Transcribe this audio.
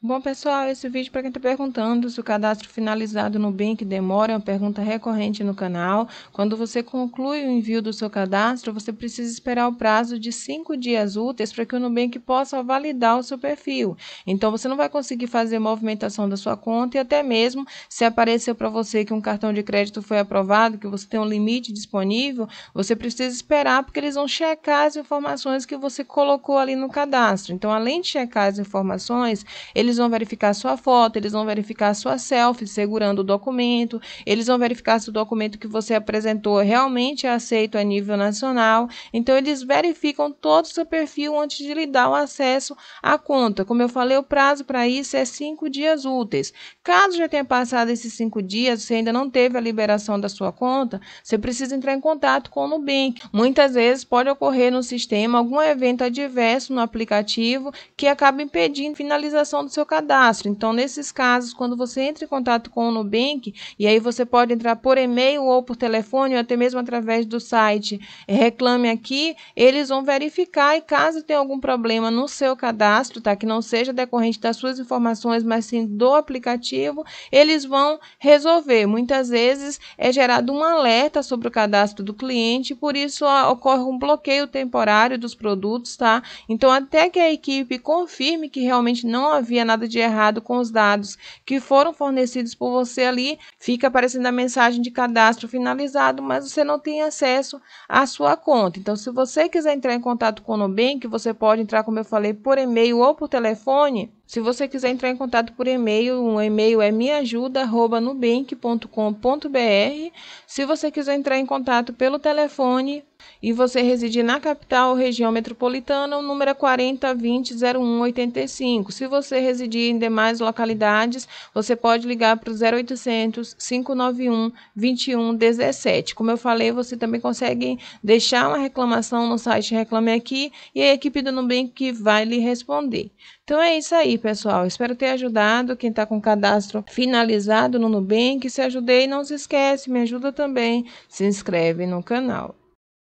Bom, pessoal, esse vídeo é para quem está perguntando se o cadastro finalizado no Bank demora, é uma pergunta recorrente no canal. Quando você conclui o envio do seu cadastro, você precisa esperar o prazo de 5 dias úteis para que o Nubank possa validar o seu perfil. Então, você não vai conseguir fazer movimentação da sua conta e até mesmo se apareceu para você que um cartão de crédito foi aprovado, que você tem um limite disponível, você precisa esperar porque eles vão checar as informações que você colocou ali no cadastro. Então, além de checar as informações, eles eles vão verificar sua foto, eles vão verificar sua selfie segurando o documento, eles vão verificar se o documento que você apresentou é realmente é aceito a nível nacional. Então, eles verificam todo o seu perfil antes de lhe dar o acesso à conta. Como eu falei, o prazo para isso é cinco dias úteis. Caso já tenha passado esses cinco dias, você ainda não teve a liberação da sua conta, você precisa entrar em contato com o Nubank. Muitas vezes pode ocorrer no sistema algum evento adverso no aplicativo que acaba impedindo finalização do seu seu cadastro. Então, nesses casos, quando você entra em contato com o Nubank, e aí você pode entrar por e-mail ou por telefone, ou até mesmo através do site Reclame Aqui, eles vão verificar e caso tenha algum problema no seu cadastro, tá? Que não seja decorrente das suas informações, mas sim do aplicativo, eles vão resolver. Muitas vezes é gerado um alerta sobre o cadastro do cliente, por isso ocorre um bloqueio temporário dos produtos, tá? Então, até que a equipe confirme que realmente não havia nada de errado com os dados que foram fornecidos por você ali. Fica aparecendo a mensagem de cadastro finalizado, mas você não tem acesso à sua conta. Então, se você quiser entrar em contato com o Nubank, você pode entrar, como eu falei, por e-mail ou por telefone. Se você quiser entrar em contato por e-mail, o e-mail é meajuda@nubank.com.br. Se você quiser entrar em contato pelo telefone e você reside na capital ou região metropolitana, o número é 40 20 Se você residir em demais localidades, você pode ligar para o 0800 591 2117. Como eu falei, você também consegue deixar uma reclamação no site Reclame Aqui e a equipe do Nubank vai lhe responder. Então é isso aí pessoal. Espero ter ajudado. Quem está com cadastro finalizado no Nubank, se ajudei, não se esquece, me ajuda também. Se inscreve no canal.